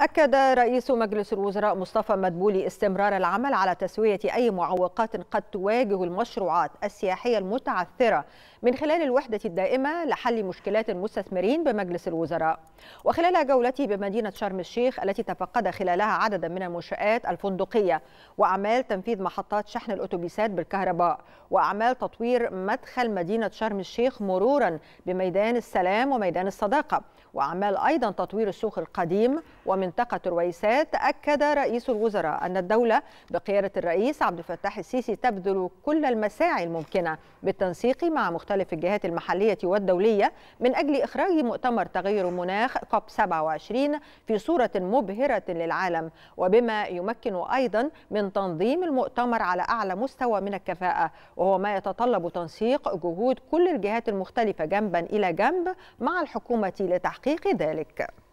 أكد رئيس مجلس الوزراء مصطفى مدبولي استمرار العمل على تسوية أي معوقات قد تواجه المشروعات السياحية المتعثرة من خلال الوحدة الدائمة لحل مشكلات المستثمرين بمجلس الوزراء وخلال جولته بمدينة شرم الشيخ التي تفقد خلالها عددا من المنشآت الفندقية وأعمال تنفيذ محطات شحن الأتوبيسات بالكهرباء وأعمال تطوير مدخل مدينة شرم الشيخ مرورا بميدان السلام وميدان الصداقة وأعمال أيضا تطوير السوق القديم ومن منطقة رويسات أكد رئيس الوزراء أن الدولة بقيادة الرئيس عبد الفتاح السيسي تبذل كل المساعي الممكنة بالتنسيق مع مختلف الجهات المحلية والدولية من أجل إخراج مؤتمر تغير مناخ كوب 27 في صورة مبهرة للعالم وبما يمكن أيضا من تنظيم المؤتمر على أعلى مستوى من الكفاءة وهو ما يتطلب تنسيق جهود كل الجهات المختلفة جنبا إلى جنب مع الحكومة لتحقيق ذلك